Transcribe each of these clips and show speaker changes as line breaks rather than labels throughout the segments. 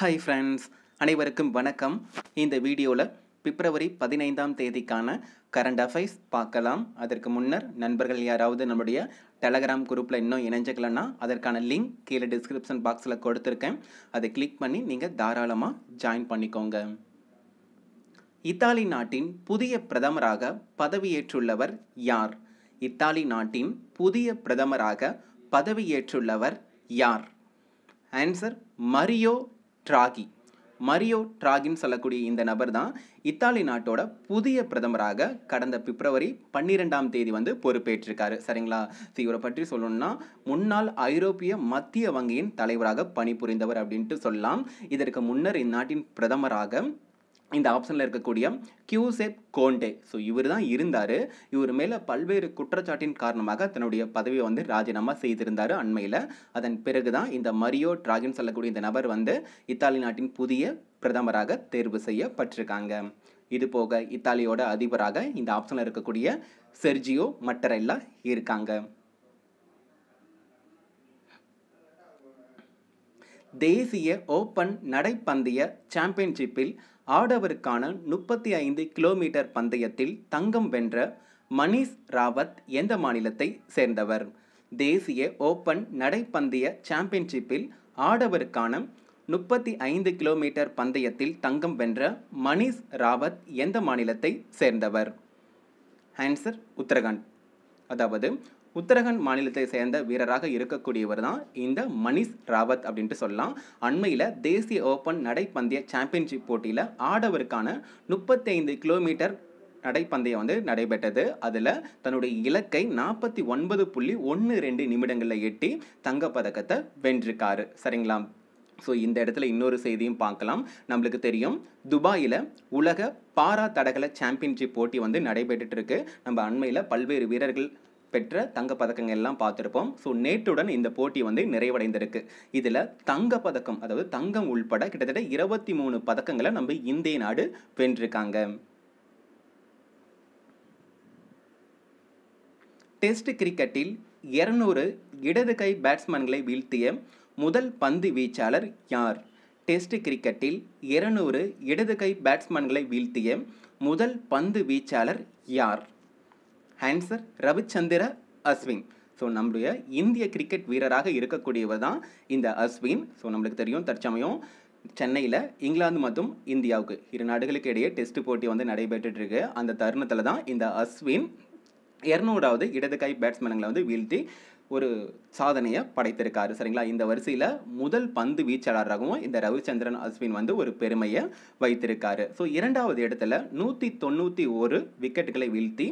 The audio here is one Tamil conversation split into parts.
ஹாய் ஃப்ரெண்ட்ஸ் அனைவருக்கும் வணக்கம் இந்த வீடியோவில் பிப்ரவரி பதினைந்தாம் தேதிக்கான கரண்ட் அஃபேர்ஸ் பார்க்கலாம் அதற்கு முன்னர் நண்பர்கள் யாராவது நம்முடைய டெலகிராம் குரூப்பில் இன்னும் இணைஞ்சிக்கலன்னா அதற்கான லிங்க் கீழே டிஸ்கிரிப்ஷன் பாக்ஸில் கொடுத்துருக்கேன் அதை கிளிக் பண்ணி நீங்கள் தாராளமாக ஜாயின் பண்ணிக்கோங்க இத்தாலி நாட்டின் புதிய பிரதமராக பதவியேற்றுள்ளவர் யார் இத்தாலி நாட்டின் புதிய பிரதமராக பதவியேற்றுள்ளவர் யார் ஆன்சர் மரியோ ட்ராகி மரியோ ட்ராகின்னு சொல்லக்கூடிய இந்த நபர் தான் இத்தாலி நாட்டோட புதிய பிரதமராக கடந்த பிப்ரவரி பன்னிரெண்டாம் தேதி வந்து பொறுப்பேற்றிருக்காரு சரிங்களா ஸோ இவரை பற்றி சொல்லணும்னா முன்னாள் ஐரோப்பிய மத்திய வங்கியின் தலைவராக பணிபுரிந்தவர் அப்படின்ட்டு சொல்லலாம் இதற்கு முன்னர் இந்நாட்டின் பிரதமராக இந்த ஆப்ஷனில் இருக்கக்கூடிய கியூசெப் கோண்டே ஸோ இவர் தான் இருந்தார் இவர் மேலே பல்வேறு குற்றச்சாட்டின் காரணமாக தன்னுடைய பதவியை வந்து ராஜினாமா செய்திருந்தார் அண்மையில் அதன் பிறகு தான் இந்த மரியோ டிராகின் சொல்லக்கூடிய இந்த நபர் வந்து இத்தாலி நாட்டின் புதிய பிரதமராக தேர்வு செய்யப்பட்டிருக்காங்க இது போக இத்தாலியோட அதிபராக இந்த ஆப்ஷனில் இருக்கக்கூடிய செர்ஜியோ மட்டரெல்லாம் இருக்காங்க தேசிய ஓப்பன் நடைப்பந்தய சாம்பியன்ஷிப்பில் ஆடவருக்கான முப்பத்தி ஐந்து கிலோமீட்டர் பந்தயத்தில் தங்கம் வென்ற மணீஷ் ராவத் எந்த மாநிலத்தை சேர்ந்தவர் தேசிய ஓப்பன் நடைப்பந்தய சாம்பியன்ஷிப்பில் ஆடவருக்கான முப்பத்தி ஐந்து கிலோமீட்டர் பந்தயத்தில் தங்கம் வென்ற மணீஷ் ராவத் எந்த மாநிலத்தை சேர்ந்தவர் ஆன்சர் உத்தரகாண்ட் அதாவது உத்தரகண்ட் மாநிலத்தை சேர்ந்த வீரராக இருக்கக்கூடியவர் தான் இந்த மணிஷ் ராவத் அப்படின்ட்டு சொல்லலாம் அண்மையில் தேசிய ஓப்பன் நடைப்பந்தய சாம்பியன்ஷிப் போட்டியில் ஆடவருக்கான முப்பத்தைந்து கிலோமீட்டர் நடைப்பந்தயம் வந்து நடைபெற்றது அதில் தன்னுடைய இலக்கை நாற்பத்தி ஒன்பது புள்ளி ஒன்று ரெண்டு நிமிடங்களில் எட்டி தங்கப்பதக்கத்தை வென்றிருக்காரு சரிங்களா ஸோ இந்த இடத்துல இன்னொரு செய்தியும் பார்க்கலாம் நம்மளுக்கு தெரியும் துபாயில் உலக பாரா தடகள சாம்பியன்ஷிப் போட்டி வந்து நடைபெற்றுட்டு இருக்கு நம்ம அண்மையில் பல்வேறு வீரர்கள் பெற்ற தங்கப்பதக்கங்கள் எல்லாம் பார்த்துருப்போம் ஸோ நேற்றுடன் இந்த போட்டி வந்து நிறைவடைந்திருக்கு இதில் தங்கப்பதக்கம் அதாவது தங்கம் உள்பட கிட்டத்தட்ட இருபத்தி மூணு பதக்கங்களை நம்ம இந்திய நாடு வென்றிருக்காங்க டெஸ்ட் கிரிக்கெட்டில் இருநூறு இடது கை பேட்ஸ்மேன்களை வீழ்த்திய முதல் பந்து வீச்சாளர் யார் டெஸ்ட் கிரிக்கெட்டில் இருநூறு இடது கை பேட்ஸ்மேன்களை வீழ்த்திய முதல் பந்து வீச்சாளர் யார் ஹான்சர் ரவிச்சந்திர அஸ்வின் ஸோ நம்முடைய இந்திய கிரிக்கெட் வீரராக இருக்கக்கூடியவர் தான் இந்த அஸ்வின் ஸோ நம்மளுக்கு தெரியும் தற்சமயம் சென்னையில் இங்கிலாந்து மற்றும் இந்தியாவுக்கு இரு நாடுகளுக்கு இடையே டெஸ்ட் போட்டி வந்து நடைபெற்றுட்டு அந்த தருணத்தில் தான் இந்த அஸ்வின் இரநூறாவது இடதுகை பேட்ஸ்மேனுங்களை வந்து வீழ்த்தி ஒரு சாதனையை படைத்திருக்காரு சரிங்களா இந்த வரிசையில் முதல் பந்து வீச்சாளராகவும் இந்த ரவிச்சந்திரன் அஸ்வின் வந்து ஒரு பெருமையை வைத்திருக்காரு ஸோ இரண்டாவது இடத்துல நூற்றி தொண்ணூற்றி ஒரு விக்கெட்டுகளை வீழ்த்தி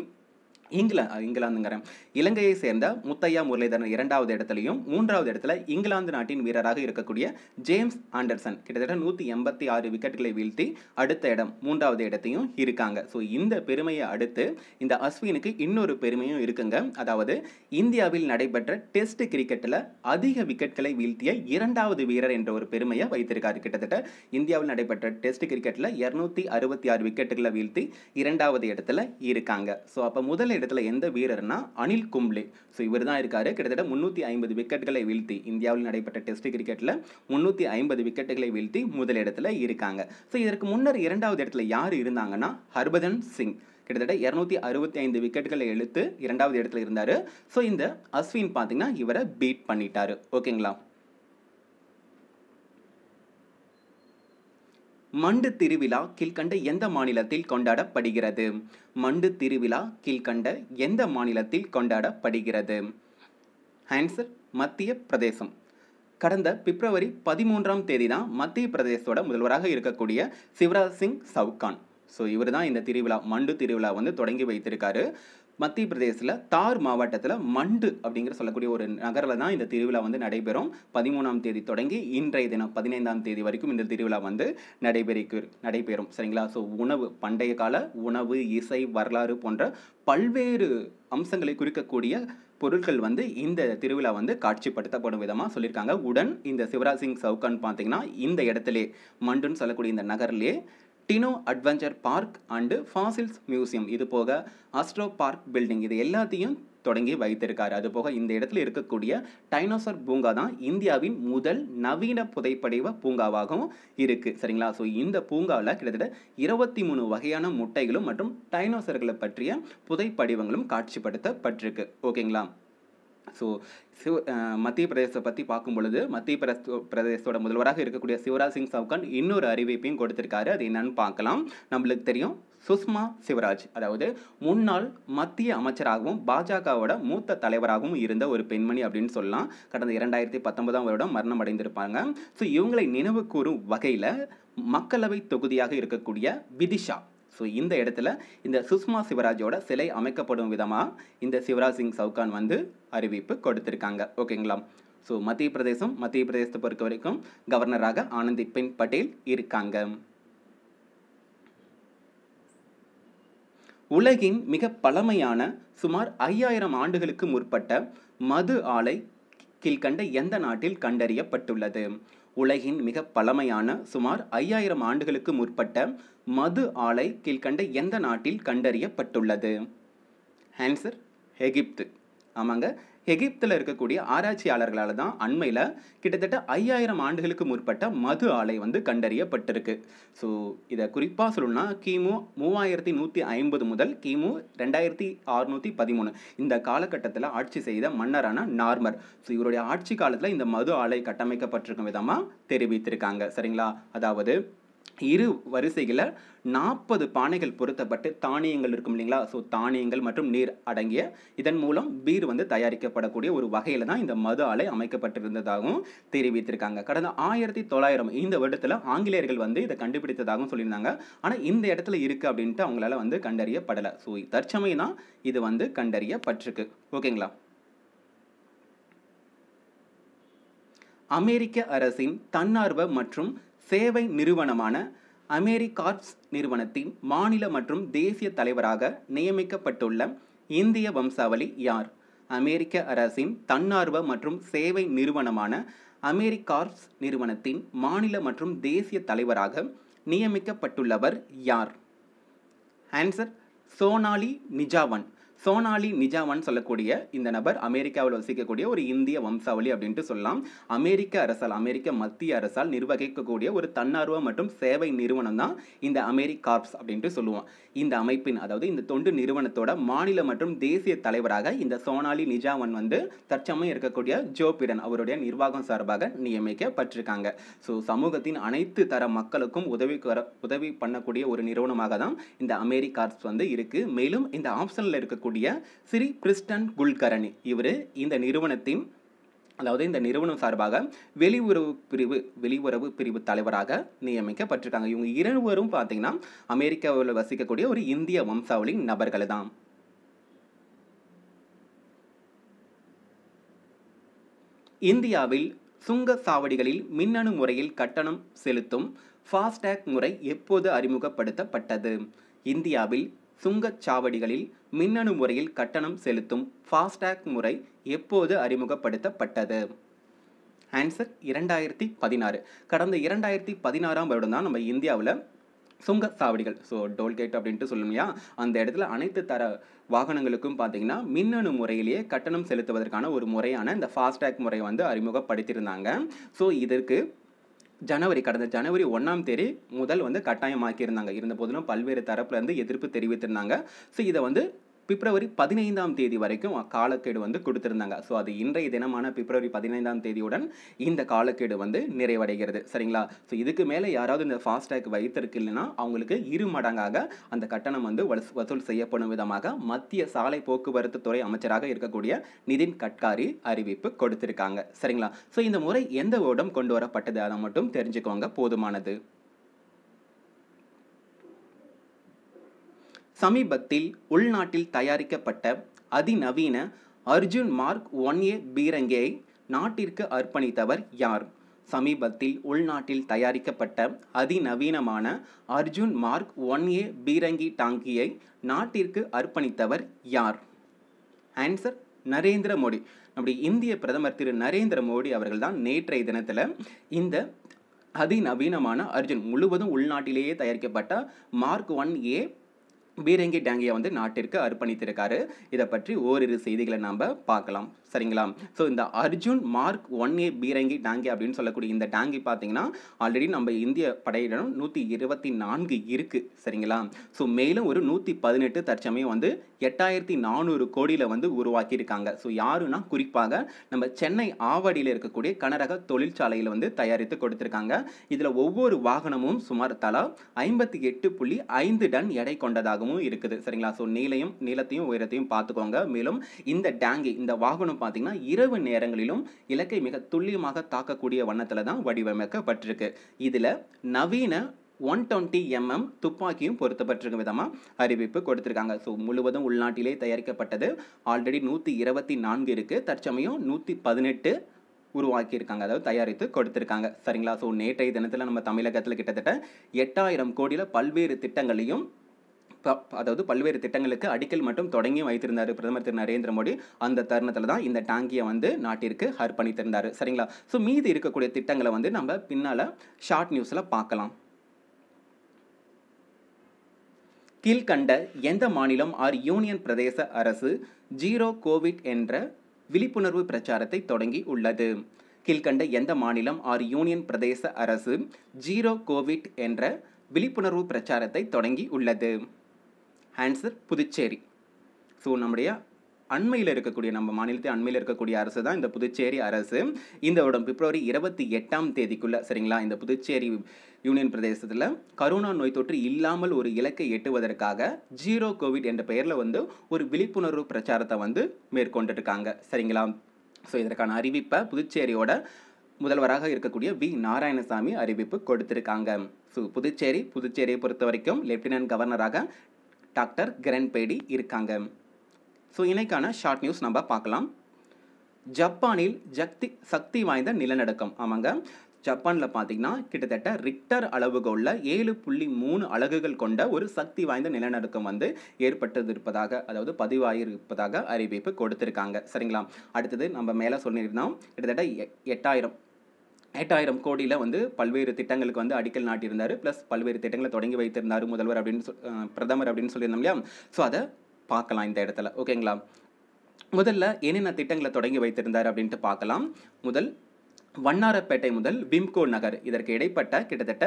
இங்கிலா இங்கிலாந்துங்கிறேன் இலங்கையை சேர்ந்த முத்தையா முரளிதரன் இரண்டாவது இடத்துலையும் மூன்றாவது இடத்துல இங்கிலாந்து நாட்டின் வீரராக இருக்கக்கூடிய ஜேம்ஸ் ஆண்டர்சன் கிட்டத்தட்ட நூற்றி எண்பத்தி ஆறு விக்கெட்டுகளை வீழ்த்தி அடுத்த இடம் மூன்றாவது இடத்தையும் இருக்காங்க ஸோ இந்த பெருமையை அடுத்து இந்த அஸ்வினுக்கு இன்னொரு பெருமையும் இருக்குங்க அதாவது இந்தியாவில் நடைபெற்ற டெஸ்ட் கிரிக்கெட்டில் அதிக விக்கெட்களை வீழ்த்திய இரண்டாவது வீரர் என்ற ஒரு பெருமையை வைத்திருக்காரு கிட்டத்தட்ட இந்தியாவில் நடைபெற்ற டெஸ்ட் கிரிக்கெட்டில் இரநூத்தி அறுபத்தி ஆறு விக்கெட்டுகளை வீழ்த்தி இரண்டாவது இடத்துல இருக்காங்க ஸோ அப்போ முதல் இடத்துல எந்த வீரர்னா அனில் கும்ப்ளே ஸோ இவர் தான் இருக்காரு கிட்டத்தட்ட முந்நூற்றி ஐம்பது விக்கெட்டுகளை வீழ்த்தி இந்தியாவில் நடைபெற்ற டெஸ்ட் கிரிக்கெட்டில் முந்நூற்றி ஐம்பது விக்கெட்டுகளை வீழ்த்தி முதலிடத்தில் இருக்காங்க ஸோ இதற்கு முன்னர் இரண்டாவது இடத்துல யார் இருந்தாங்கன்னா ஹர்பதன் சிங் கிட்டத்தட்ட இரநூத்தி அறுபத்தி ஐந்து விக்கெட்டுகளை எழுத்து இரண்டாவது இடத்துல இருந்தார் ஸோ இந்த அஸ்வின் பார்த்தீங்கன்னா இவரை பீட் பண்ணிட்டாரு ஓகேங்களா மண்டு திருவிழா கீழ்கண்ட எந்த மாநிலத்தில் கொண்டாடப்படுகிறது மண்டு திருவிழா கீழ்கண்ட எந்த மாநிலத்தில் கொண்டாடப்படுகிறது ஆன்சர் மத்திய பிரதேசம் கடந்த பிப்ரவரி பதிமூன்றாம் தேதி தான் மத்திய பிரதேசத்தோட முதல்வராக இருக்கக்கூடிய சிவராஜ் சிங் சவுகான் ஸோ இவர் தான் இந்த திருவிழா மண்டு திருவிழா வந்து தொடங்கி வைத்திருக்காரு மத்திய பிரதேசத்தில் தார் மாவட்டத்தில் மண்டு அப்படிங்கிற சொல்லக்கூடிய ஒரு நகரில் தான் இந்த திருவிழா வந்து நடைபெறும் பதிமூணாம் தேதி தொடங்கி இன்றைய தினம் பதினைந்தாம் தேதி வரைக்கும் இந்த திருவிழா வந்து நடைபெறிக்கு நடைபெறும் சரிங்களா ஸோ உணவு பண்டைய கால உணவு இசை வரலாறு போன்ற பல்வேறு அம்சங்களை குறிக்கக்கூடிய பொருட்கள் வந்து இந்த திருவிழா வந்து காட்சிப்படுத்தப்படும் விதமாக சொல்லியிருக்காங்க உடன் இந்த சிவராஜ் சிங் சவுகான் பார்த்தீங்கன்னா இந்த இடத்துல மண்டுன்னு சொல்லக்கூடிய இந்த நகர்லேயே dino adventure park and fossils museum இது போக ஆஸ்ட்ரோ பார்க் பில்டிங் இது எல்லாத்தையும் தொடங்கி வைத்திருக்காரு போக இந்த இடத்துல இருக்கக்கூடிய டைனோசர் பூங்கா தான் இந்தியாவின் முதல் நவீன புதைப்படைவ பூங்காவாகவும் இருக்குது சரிங்களா ஸோ இந்த பூங்காவில் கிட்டத்தட்ட இருபத்தி மூணு வகையான முட்டைகளும் மற்றும் டைனோசர்களை பற்றிய புதைப்படிவங்களும் காட்சிப்படுத்தப்பட்டிருக்கு ஓகேங்களா ஸோ சிவ மத்திய பிரதேசத்தை பற்றி பார்க்கும் பொழுது மத்திய பிரதேச பிரதேசத்தோட முதல்வராக இருக்கக்கூடிய சிவராஜ் சிங் சவுகான் இன்னொரு அறிவிப்பையும் கொடுத்திருக்காரு அது என்னன்னு பார்க்கலாம் நம்மளுக்கு தெரியும் சுஷ்மா சிவராஜ் அதாவது முன்னாள் மத்திய அமைச்சராகவும் பாஜகவோட மூத்த தலைவராகவும் இருந்த ஒரு பெண்மணி அப்படின்னு சொல்லலாம் கடந்த இரண்டாயிரத்தி பத்தொன்பதாம் வருடம் மரணம் அடைந்திருப்பாங்க ஸோ இவங்களை நினைவு கூறும் வகையில் மக்களவை தொகுதியாக இருக்கக்கூடிய விதிஷா ஸோ இந்த இடத்துல இந்த சுஷ்மா சிவராஜோட சிலை அமைக்கப்படும் விதமாக இந்த சிவராஜ் சிங் சவுகான் வந்து அறிவிப்பு கொடுத்துருக்காங்க ஓகேங்களா ஸோ மத்திய பிரதேசம் மத்திய பிரதேசத்தை பொறுத்த வரைக்கும் கவர்னராக ஆனந்தி பென் பட்டேல் இருக்காங்க உலகின் மிக பழமையான சுமார் ஐயாயிரம் ஆண்டுகளுக்கு முற்பட்ட மது ஆலை கீழ்கண்ட எந்த நாட்டில் கண்டறியப்பட்டுள்ளது உலகின் மிக பழமையான சுமார் ஐயாயிரம் ஆண்டுகளுக்கு முற்பட்ட மது ஆலை கீழ்கண்ட எந்த நாட்டில் கண்டறியப்பட்டுள்ளது ஆன்சர் எகிப்து ஆமாங்க எகிப்தில் இருக்கக்கூடிய ஆராய்ச்சியாளர்களால் தான் அண்மையில் கிட்டத்தட்ட ஐயாயிரம் ஆண்டுகளுக்கு முற்பட்ட மது ஆலை வந்து கண்டறியப்பட்டிருக்கு ஸோ இதை குறிப்பாக சொல்லணும்னா கிமு மூவாயிரத்தி நூற்றி ஐம்பது முதல் கிமு ரெண்டாயிரத்தி அறுநூற்றி பதிமூணு இந்த காலகட்டத்தில் ஆட்சி செய்த மன்னரான நார்மர் ஸோ இவருடைய ஆட்சி காலத்தில் இந்த மது ஆலை கட்டமைக்கப்பட்டிருக்கும் விதமாக தெரிவித்திருக்காங்க சரிங்களா அதாவது இரு வரிசைகளில் நாற்பது பானைகள் பொருத்தப்பட்டு தானியங்கள் இருக்கும் இல்லைங்களா ஸோ தானியங்கள் மற்றும் நீர் அடங்கிய இதன் மூலம் பீர் வந்து தயாரிக்கப்படக்கூடிய ஒரு வகையில் தான் இந்த மது ஆலை அமைக்கப்பட்டிருந்ததாகவும் தெரிவித்திருக்காங்க கடந்த ஆயிரத்தி தொள்ளாயிரம் இந்த வருடத்தில் ஆங்கிலேயர்கள் வந்து இதை கண்டுபிடித்ததாகவும் சொல்லியிருந்தாங்க ஆனால் இந்த இடத்துல இருக்குது அப்படின்ட்டு அவங்களால வந்து கண்டறியப்படலை ஸோ தற்சமயம் தான் இது வந்து கண்டறியப்பட்டிருக்கு ஓகேங்களா அமெரிக்க அரசின் தன்னார்வ மற்றும் சேவை நிறுவனமான அமெரிகார்ட்ஸ் நிறுவனத்தின் மாநில மற்றும் தேசிய தலைவராக நியமிக்கப்பட்டுள்ள இந்திய வம்சாவளி யார் அமெரிக்க அரசின் தன்னார்வ மற்றும் சேவை நிறுவனமான அமெரிகார்ஸ் நிறுவனத்தின் மாநில மற்றும் தேசிய தலைவராக நியமிக்கப்பட்டுள்ளவர் யார் ஆன்சர் சோனாலி நிஜாவன் சோனாலி நிஜாமன் சொல்லக்கூடிய இந்த நபர் அமெரிக்காவில் வசிக்கக்கூடிய ஒரு இந்திய வம்சாவளி அப்படின்ட்டு சொல்லலாம் அமெரிக்க அரசால் அமெரிக்க மத்திய அரசால் நிர்வகிக்கக்கூடிய ஒரு தன்னார்வ மற்றும் சேவை நிறுவனம் தான் இந்த அமெரிக்கார்ப்ஸ் அப்படின்ட்டு சொல்லுவோம் இந்த அமைப்பின் அதாவது இந்த தொண்டு நிறுவனத்தோட மாநில மற்றும் தேசிய தலைவராக இந்த சோனாலி நிஜாவன் வந்து தற்சமயம் இருக்கக்கூடிய ஜோ பிடன் அவருடைய நிர்வாகம் சார்பாக நியமிக்கப்பட்டிருக்காங்க ஸோ சமூகத்தின் அனைத்து தர மக்களுக்கும் உதவி உதவி பண்ணக்கூடிய ஒரு நிறுவனமாக தான் இந்த அமெரிக்கார்ப்ஸ் வந்து இருக்குது மேலும் இந்த ஆப்ஷனில் இருக்கக்கூடிய இருக்கக்கூடிய ஸ்ரீ பிரிஸ்டன் குல்கரணி இவர் இந்த நிறுவனத்தின் அதாவது இந்த நிறுவனம் சார்பாக வெளியுறவு பிரிவு வெளியுறவு பிரிவு தலைவராக நியமிக்கப்பட்டிருக்காங்க இவங்க இருவரும் பார்த்தீங்கன்னா அமெரிக்காவில் வசிக்கக்கூடிய ஒரு இந்திய வம்சாவளி நபர்கள் தான் இந்தியாவில் சுங்க சாவடிகளில் மின்னணு முறையில் கட்டணம் செலுத்தும் ஃபாஸ்டேக் முறை எப்போது அறிமுகப்படுத்தப்பட்டது இந்தியாவில் சுங்கச்சாவடிகளில் மின்னணு முறையில் கட்டணம் செலுத்தும் ஃபாஸ்டேக் முறை எப்போது அறிமுகப்படுத்தப்பட்டது ஆன்சர் இரண்டாயிரத்தி பதினாறு கடந்த இரண்டாயிரத்தி பதினாறாம் வருடம் தான் நம்ம இந்தியாவில் சுங்க சாவடிகள் ஸோ டோல்கேட் அப்படின்ட்டு சொல்லும் இல்லையா அந்த இடத்துல அனைத்து தர வாகனங்களுக்கும் பார்த்தீங்கன்னா மின்னணு முறையிலேயே கட்டணம் செலுத்துவதற்கான ஒரு முறையான இந்த ஃபாஸ்டேக் முறை வந்து அறிமுகப்படுத்தியிருந்தாங்க ஸோ இதற்கு ஜனவரி கடந்த ஜனவரி ஒன்றாம் தேதி முதல் வந்து கட்டாயமாக்கியிருந்தாங்க இருந்த போதிலும் பல்வேறு தரப்புலேருந்து எதிர்ப்பு தெரிவித்திருந்தாங்க ஸோ இதை வந்து பிப்ரவரி பதினைந்தாம் தேதி வரைக்கும் காலக்கெடு வந்து கொடுத்துருந்தாங்க ஸோ அது இன்றைய தினமான பிப்ரவரி பதினைந்தாம் தேதியுடன் இந்த காலக்கெடு வந்து நிறைவடைகிறது சரிங்களா ஸோ இதுக்கு மேலே யாராவது இந்த ஃபாஸ்டேக் வைத்திருக்கு இல்லைன்னா அவங்களுக்கு இரு மடங்காக அந்த கட்டணம் வந்து வசூல் செய்யப்படும் விதமாக மத்திய சாலை போக்குவரத்து துறை அமைச்சராக இருக்கக்கூடிய நிதின் கட்காரி அறிவிப்பு கொடுத்திருக்காங்க சரிங்களா ஸோ இந்த முறை எந்த ஓடம் கொண்டு வரப்பட்டது அதை மட்டும் தெரிஞ்சுக்கோங்க போதுமானது சமீபத்தில் உள்நாட்டில் தயாரிக்கப்பட்ட அதிநவீன அர்ஜுன் மார்க் ஒன் ஏ பீரங்கியை நாட்டிற்கு அர்ப்பணித்தவர் யார் சமீபத்தில் உள்நாட்டில் தயாரிக்கப்பட்ட அதிநவீனமான அர்ஜுன் மார்க் ஒன் ஏ பீரங்கி டாங்கியை நாட்டிற்கு அர்ப்பணித்தவர் யார் ஆன்சர் நரேந்திர மோடி நம்முடைய இந்திய பிரதமர் திரு நரேந்திர மோடி அவர்கள் தான் நேற்றைய தினத்தில் இந்த அதிநவீனமான அர்ஜுன் முழுவதும் உள்நாட்டிலேயே தயாரிக்கப்பட்ட மார்க் ஒன் ஏ பீரங்கி டேங்கியை வந்து நாட்டிற்கு அர்ப்பணித்திருக்காரு இதை பற்றி ஓரிரு செய்திகளை நாம் பார்க்கலாம் சரிங்களா ஸோ இந்த அர்ஜுன் மார்க் ஒன் ஏ பீரங்கி டேங்கி அப்படின்னு சொல்லக்கூடிய இந்த டேங்கி பார்த்தீங்கன்னா ஆல்ரெடி நம்ம இந்திய படையிடம் நூற்றி இருபத்தி நான்கு இருக்குது சரிங்களா ஸோ மேலும் ஒரு நூற்றி பதினெட்டு தற்சமயம் வந்து எட்டாயிரத்தி நானூறு கோடியில் வந்து உருவாக்கியிருக்காங்க ஸோ யாருன்னா குறிப்பாக நம்ம சென்னை ஆவடியில் இருக்கக்கூடிய கனரக தொழிற்சாலையில் வந்து தயாரித்து கொடுத்துருக்காங்க இதில் ஒவ்வொரு வாகனமும் சுமார் தலா ஐம்பத்தி எட்டு புள்ளி ஐந்து டன் எடை கொண்டதாகவும் இருக்குது சரிங்களா ஸோ நீளையும் நீளத்தையும் உயரத்தையும் பார்த்துக்கோங்க மேலும் இந்த டேங்கி இந்த வாகனம் பார்த்தீங்கன்னா இரவு நேரங்களிலும் இலக்கை மிக துல்லியமாக தாக்கக்கூடிய வண்ணத்தில் தான் வடிவமைக்கப்பட்டிருக்கு இதில் நவீன ஒன் டுவெண்ட்டி எம்எம் துப்பாக்கியும் பொருத்தப்பட்டிருக்கும் விதமாக அறிவிப்பு கொடுத்துருக்காங்க ஸோ முழுவதும் உள்நாட்டிலே தயாரிக்கப்பட்டது ஆல்ரெடி நூற்றி இருபத்தி நான்கு இருக்குது தற்சமயம் நூற்றி பதினெட்டு உருவாக்கியிருக்காங்க அதாவது தயாரித்து கொடுத்துருக்காங்க சரிங்களா ஸோ நேற்றைய தினத்தில் நம்ம தமிழகத்தில் கிட்டத்தட்ட எட்டாயிரம் கோடியில் பல்வேறு திட்டங்களையும் அதாவது பல்வேறு திட்டங்களுக்கு அடிக்கல் மட்டும் தொடங்கி வைத்திருந்தார் பிரதமர் திரு நரேந்திர மோடி அந்த தருணத்தில் தான் இந்த டாங்கியை வந்து நாட்டிற்கு அர்ப்பணித்திருந்தார் சரிங்களா ஸோ மீதி இருக்கக்கூடிய திட்டங்களை வந்து நம்ம பின்னால் ஷார்ட் நியூஸில் பார்க்கலாம் கீழ்கண்ட எந்த மாநிலம் ஆர் யூனியன் பிரதேச அரசு ஜீரோ கோவிட் என்ற விழிப்புணர்வு பிரச்சாரத்தை தொடங்கி உள்ளது கீழ்கண்ட எந்த மாநிலம் ஆர் யூனியன் பிரதேச அரசு ஜீரோ கோவிட் என்ற விழிப்புணர்வு பிரச்சாரத்தை தொடங்கி உள்ளது ஆன்சர் புதுச்சேரி ஸோ நம்முடைய அண்மையில் இருக்கக்கூடிய நம்ம மாநிலத்தை அண்மையில் இருக்கக்கூடிய அரசு தான் இந்த புதுச்சேரி அரசு இந்த வருடம் பிப்ரவரி இருபத்தி எட்டாம் தேதிக்குள்ளே சரிங்களா இந்த புதுச்சேரி யூனியன் பிரதேசத்தில் கரோனா நோய் தொற்று இல்லாமல் ஒரு இலக்கை எட்டுவதற்காக ஜீரோ கோவிட் என்ற பெயரில் வந்து ஒரு விழிப்புணர்வு பிரச்சாரத்தை வந்து மேற்கொண்டுருக்காங்க சரிங்களா ஸோ இதற்கான அறிவிப்பை புதுச்சேரியோட முதல்வராக இருக்கக்கூடிய வி நாராயணசாமி அறிவிப்பு கொடுத்திருக்காங்க ஸோ புதுச்சேரி புதுச்சேரியை பொறுத்த வரைக்கும் லெப்டினன்ட் கவர்னராக டாக்டர் கிரண்பேடி இருக்காங்க ஸோ இன்றைக்கான ஷார்ட் நியூஸ் நம்ம பார்க்கலாம் ஜப்பானில் ஜக்தி சக்தி வாய்ந்த நிலநடுக்கம் ஆமாங்க ஜப்பானில் பார்த்தீங்கன்னா கிட்டத்தட்ட ரிக்டர் அளவுகோலில் ஏழு புள்ளி மூணு அலகுகள் கொண்ட ஒரு சக்தி வாய்ந்த நிலநடுக்கம் வந்து ஏற்பட்டது இருப்பதாக அதாவது பதிவாகியிருப்பதாக அறிவிப்பு கொடுத்துருக்காங்க சரிங்களா அடுத்தது நம்ம மேலே சொல்லியிருந்தோம் கிட்டத்தட்ட எட்டாயிரம் எட்டாயிரம் கோடியில் வந்து பல்வேறு திட்டங்களுக்கு வந்து அடிக்கல் நாட்டியிருந்தார் ப்ளஸ் பல்வேறு திட்டங்களை தொடங்கி வைத்திருந்தார் முதல்வர் அப்படின்னு சொல் பிரதமர் அப்படின்னு சொல்லியிருந்தோம் இல்லையா ஸோ அதை பார்க்கலாம் இந்த இடத்துல ஓகேங்களா முதல்ல என்னென்ன திட்டங்களை தொடங்கி வைத்திருந்தார் அப்படின்ட்டு பார்க்கலாம் முதல் வண்ணாரப்பேட்டை முதல் பிம்கோ நகர் இதற்கு இடைப்பட்ட கிட்டத்தட்ட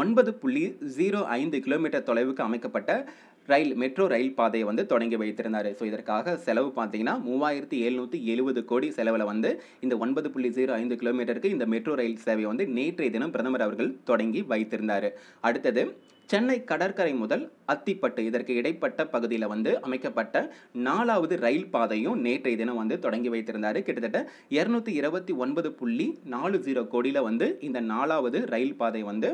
ஒன்பது புள்ளி ஜீரோ ஐந்து கிலோமீட்டர் தொலைவுக்கு அமைக்கப்பட்ட ரயில் மெட்ரோ ரயில் பாதையை வந்து தொடங்கி வைத்திருந்தார் ஸோ இதற்காக செலவு பார்த்தீங்கன்னா மூவாயிரத்தி எழுநூற்றி எழுபது கோடி செலவில் வந்து இந்த ஒன்பது புள்ளி ஜீரோ ஐந்து கிலோமீட்டருக்கு இந்த மெட்ரோ ரயில் சேவையை வந்து நேற்றைய தினம் பிரதமர் அவர்கள் தொடங்கி வைத்திருந்தார் அடுத்தது சென்னை கடற்கரை முதல் அத்திப்பட்டு இதற்கு இடைப்பட்ட பகுதியில் வந்து அமைக்கப்பட்ட நாலாவது ரயில் பாதையும் நேற்றைய தினம் வந்து தொடங்கி வைத்திருந்தார் கிட்டத்தட்ட இரநூத்தி இருபத்தி ஒன்பது புள்ளி நாலு ஜீரோ கோடியில் வந்து இந்த நாலாவது ரயில் பாதை வந்து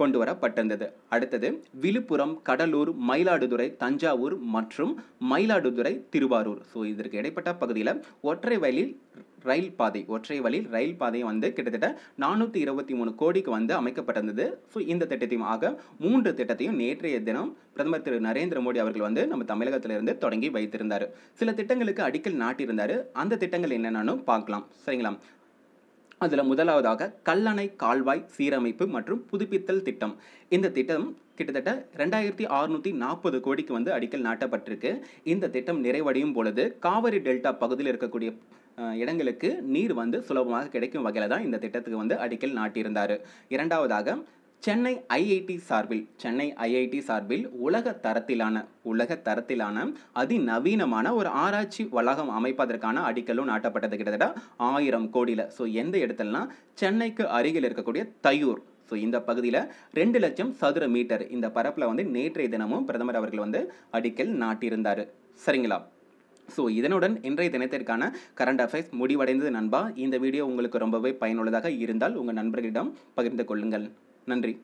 கொண்டு வரப்பட்டிருந்தது அடுத்தது விழுப்புரம் கடலூர் மயிலாடுதுறை தஞ்சாவூர் மற்றும் மயிலாடுதுறை திருவாரூர் ஸோ இதற்கு இடைப்பட்ட பகுதியில் ஒற்றை வயலில் ரயில் பாதை ஒற்றை வழியில் ரயில் பாதை வந்து கிட்டத்தட்ட நானூற்றி இருபத்தி மூணு கோடிக்கு வந்து அமைக்கப்பட்டிருந்தது ஸோ இந்த திட்டத்தையும் ஆக மூன்று திட்டத்தையும் நேற்றைய தினம் பிரதமர் திரு நரேந்திர மோடி அவர்கள் வந்து நம்ம தமிழகத்திலிருந்து தொடங்கி வைத்திருந்தார் சில திட்டங்களுக்கு அடிக்கல் நாட்டியிருந்தார் அந்த திட்டங்கள் என்னென்னு பார்க்கலாம் சரிங்களா அதில் முதலாவதாக கல்லணை கால்வாய் சீரமைப்பு மற்றும் புதுப்பித்தல் திட்டம் இந்த திட்டம் கிட்டத்தட்ட ரெண்டாயிரத்தி அறுநூத்தி நாற்பது கோடிக்கு வந்து அடிக்கல் நாட்டப்பட்டிருக்கு இந்த திட்டம் நிறைவடையும் பொழுது காவிரி டெல்டா பகுதியில் இருக்கக்கூடிய இடங்களுக்கு நீர் வந்து சுலபமாக கிடைக்கும் வகையில் தான் இந்த திட்டத்துக்கு வந்து அடிக்கல் நாட்டியிருந்தார் இரண்டாவதாக சென்னை ஐஐடி சார்பில் சென்னை ஐஐடி சார்பில் உலக தரத்திலான உலக தரத்திலான அதிநவீனமான ஒரு ஆராய்ச்சி வளாகம் அமைப்பதற்கான அடிக்கலும் நாட்டப்பட்டது கிட்டத்தட்ட ஆயிரம் கோடியில் ஸோ எந்த இடத்துலலாம் சென்னைக்கு அருகில் இருக்கக்கூடிய தையூர் ஸோ இந்த பகுதியில் ரெண்டு லட்சம் சதுர மீட்டர் இந்த பரப்பில் வந்து நேற்றைய தினமும் பிரதமர் அவர்கள் வந்து அடிக்கல் நாட்டியிருந்தார் சரிங்களா ஸோ இதனுடன் இன்றைய தினத்திற்கான கரண்ட் அஃபேர்ஸ் முடிவடைந்தது நண்பா இந்த வீடியோ உங்களுக்கு ரொம்பவே பயனுள்ளதாக இருந்தால் உங்கள் நண்பர்களிடம் பகிர்ந்து கொள்ளுங்கள் நன்றி